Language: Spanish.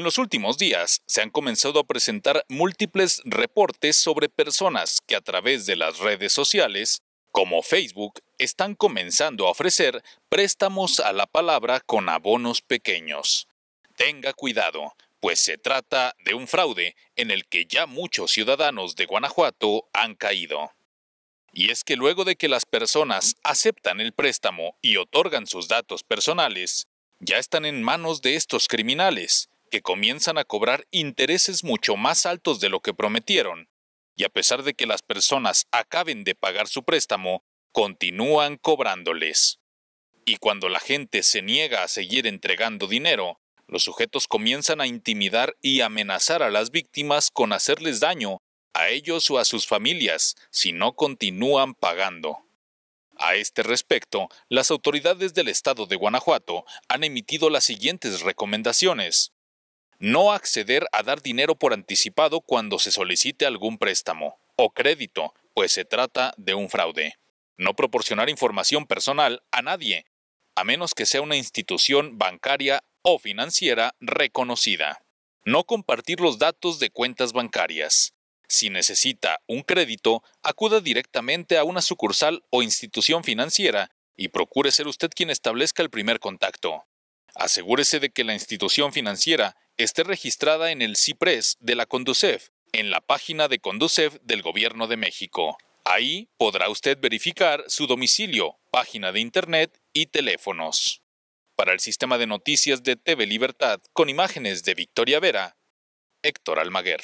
En los últimos días se han comenzado a presentar múltiples reportes sobre personas que a través de las redes sociales, como Facebook, están comenzando a ofrecer préstamos a la palabra con abonos pequeños. Tenga cuidado, pues se trata de un fraude en el que ya muchos ciudadanos de Guanajuato han caído. Y es que luego de que las personas aceptan el préstamo y otorgan sus datos personales, ya están en manos de estos criminales, que comienzan a cobrar intereses mucho más altos de lo que prometieron, y a pesar de que las personas acaben de pagar su préstamo, continúan cobrándoles. Y cuando la gente se niega a seguir entregando dinero, los sujetos comienzan a intimidar y amenazar a las víctimas con hacerles daño, a ellos o a sus familias, si no continúan pagando. A este respecto, las autoridades del estado de Guanajuato han emitido las siguientes recomendaciones no acceder a dar dinero por anticipado cuando se solicite algún préstamo o crédito, pues se trata de un fraude. No proporcionar información personal a nadie, a menos que sea una institución bancaria o financiera reconocida. No compartir los datos de cuentas bancarias. Si necesita un crédito, acuda directamente a una sucursal o institución financiera y procure ser usted quien establezca el primer contacto. Asegúrese de que la institución financiera esté registrada en el CIPRES de la CONDUCEF, en la página de CONDUCEF del Gobierno de México. Ahí podrá usted verificar su domicilio, página de Internet y teléfonos. Para el sistema de noticias de TV Libertad, con imágenes de Victoria Vera, Héctor Almaguer.